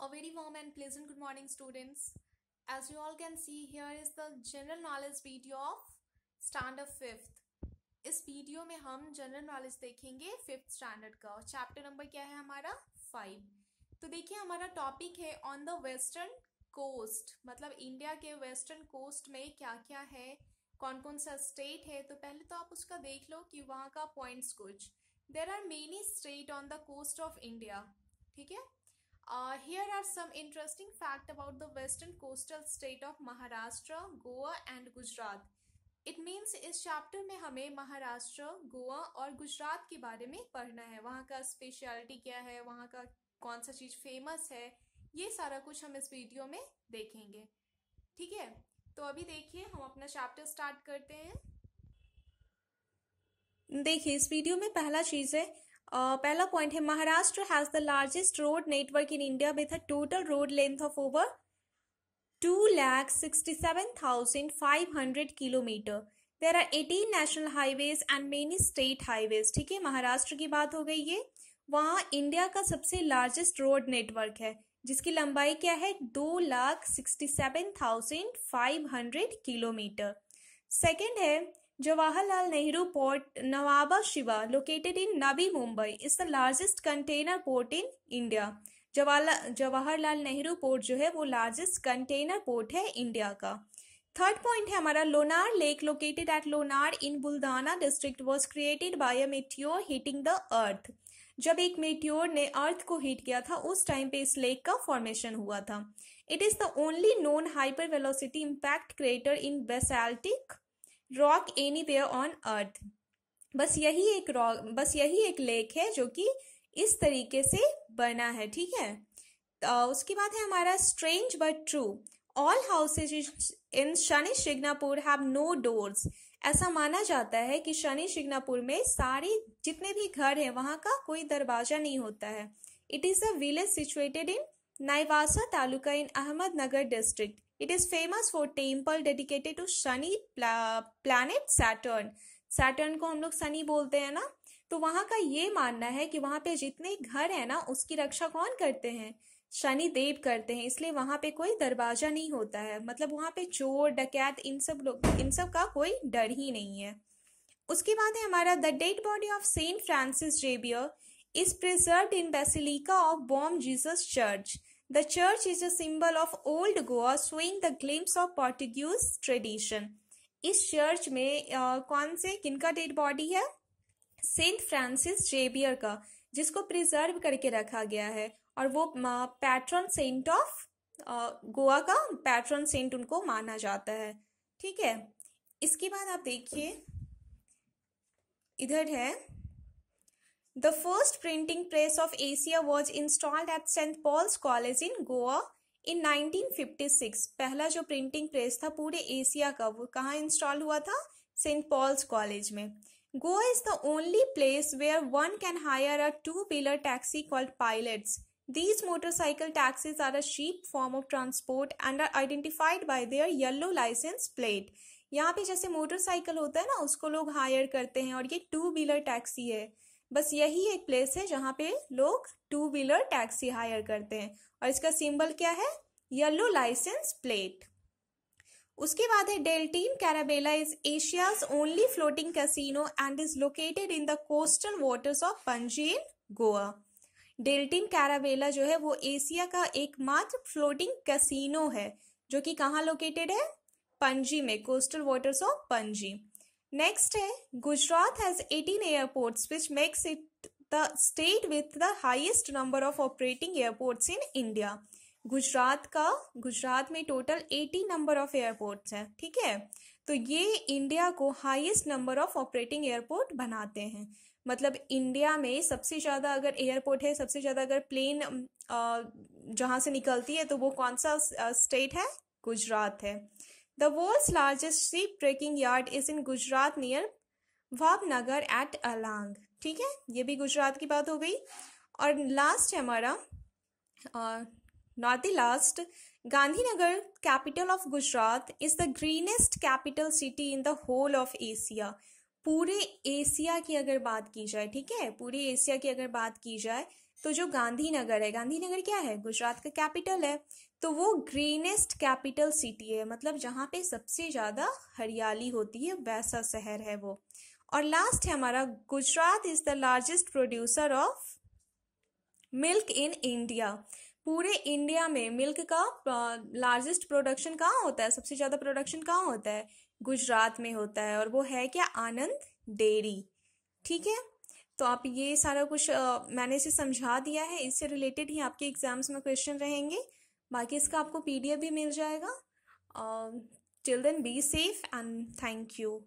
A very warm and pleasant good morning students. As you all can see here is the general knowledge video of standard fifth. इस video में हम general knowledge देखेंगे fifth standard का और chapter number क्या है हमारा five तो देखिए हमारा टॉपिक है ऑन द वेस्टर्न कोस्ट मतलब इंडिया के वेस्टर्न कोस्ट में क्या क्या है कौन कौन सा स्टेट है तो पहले तो आप उसका देख लो कि वहाँ का पॉइंट्स कुछ there are many state on the coast of India ठीक है Uh, here are some interesting fact about the western coastal state of Maharashtra, Goa and Gujarat. It means इस चैप्टर में हमें महाराष्ट्र गोवा और गुजरात के बारे में पढ़ना है वहाँ का स्पेशलिटी क्या है वहाँ का कौन सा चीज़ फेमस है ये सारा कुछ हम इस वीडियो में देखेंगे ठीक है तो अभी देखिए हम अपना चैप्टर स्टार्ट करते हैं देखिए इस वीडियो में पहला चीज़ है Uh, पहला पॉइंट है Maharashtra has the largest road network in India with a total road length of over two lakh sixty seven thousand five hundred kilometre there are eighteen national highways and many state highways ठीक है महाराष्ट्र की बात हो गई ये वहाँ India का सबसे लार्जेस्ट रोड नेटवर्क है जिसकी लंबाई क्या है दो lakh sixty seven thousand five hundred kilometre second है Jawaharlal Nehru Port, Nawaba Shiva, located in Navi Mumbai, is the largest container port in India. Jawaharlal Nehru port जो है वो लार्जेस्ट कंटेनर पोर्ट है इंडिया का थर्ड पॉइंट है हमारा Lonar lake located at Lonar in Buldhana district was created by a meteor hitting the earth जब एक meteor ने अर्थ को हीट किया था उस टाइम पे इस लेक का फॉर्मेशन हुआ था it is the only known hyper velocity impact crater in basaltic rock anywhere on earth बस यही एक रॉक बस यही एक लेक है जो कि इस तरीके से बना है ठीक है तो उसके बाद है हमारा strange but true all houses in Shani Shingnapur have no doors ऐसा माना जाता है कि शनि शिग्नापुर में सारे जितने भी घर हैं वहाँ का कोई दरवाजा नहीं होता है it is a village situated in Nevasa taluka in Ahmednagar district It is famous for temple dedicated to Shani planet Saturn. Saturn को हम लोग शनि बोलते हैं ना तो वहां का ये मानना है कि वहां पे जितने घर है ना उसकी रक्षा कौन करते हैं शनि देव करते हैं इसलिए वहां पे कोई दरवाजा नहीं होता है मतलब वहां पे चोर डकैत इन सब लोग इन सब का कोई डर ही नहीं है उसके बाद है हमारा the dead body of saint Francis जेबियर is preserve in basilica of Bom Jesus church The church is a symbol of old Goa, showing the glimpse of Portuguese tradition. इस चर्च में आ, कौन से किनका डेड बॉडी है saint Francis जेबियर का जिसको प्रिजर्व करके रखा गया है और वो पैट्रन सेंट ऑफ गोवा का पैट्रन सेंट उनको माना जाता है ठीक है इसके बाद आप देखिए इधर है The first printing press of Asia was installed at St. Paul's College in Goa in 1956. पहला जो प्रिंटिंग प्रेस था पूरे एशिया का वो कहाँ इंस्टॉल हुआ था सेंट पॉल्स कॉलेज में Goa is the only place where one can hire a two-wheeler taxi called pilots. These motorcycle taxis are a cheap form of transport and are identified by their yellow license plate. यहाँ पे जैसे motorcycle होता है ना उसको लोग higher करते हैं और ये टू व्हीलर टैक्सी है बस यही एक प्लेस है जहां पे लोग टू व्हीलर टैक्सी हायर करते हैं और इसका सिंबल क्या है येलो लाइसेंस प्लेट उसके बाद है Deltin Caravela is Asia's only floating casino and is located in the coastal waters of Panaji in Goa Deltin कैराबेला जो है वो एशिया का एकमात्र फ्लोटिंग कैसीनो है जो कि कहाँ लोकेटेड है पंजी में coastal waters of Panaji next है Gujarat has 18 airports which makes it the state with the highest number of operating airports in India Gujarat का गुजरात में टोटल 80 नंबर ऑफ एयरपोर्ट्स हैं ठीक है तो ये इंडिया को highest number of operating airport बनाते हैं मतलब इंडिया में सबसे ज़्यादा अगर एयरपोर्ट है सबसे ज़्यादा अगर प्लेन जहाँ से निकलती है तो वो कौन सा स्टेट है गुजरात है The world's largest sheep breaking yard is in Gujarat near Vavnagar at Alang. ठीक है ये भी गुजरात की बात हो गई और लास्ट है हमारा not the last Gandhinagar capital of Gujarat is the greenest capital city in the whole of Asia पूरे एशिया की अगर बात की जाए ठीक है पूरे एशिया की अगर बात की जाए तो जो गांधीनगर है गांधीनगर क्या है गुजरात का कैपिटल है तो वो ग्रीनेस्ट कैपिटल सिटी है मतलब जहाँ पे सबसे ज़्यादा हरियाली होती है वैसा शहर है वो और लास्ट है हमारा Gujarat is the largest producer of milk in India पूरे इंडिया में मिल्क का लार्जेस्ट प्रोडक्शन कहाँ होता है सबसे ज़्यादा प्रोडक्शन कहाँ होता है गुजरात में होता है और वो है क्या आनंद डेयरी ठीक है तो आप ये सारा कुछ मैंने इसे समझा दिया है इससे रिलेटेड ही आपके एग्ज़ाम्स में क्वेश्चन रहेंगे बाकी इसका आपको पीडीएफ भी मिल जाएगा till then be safe and thank you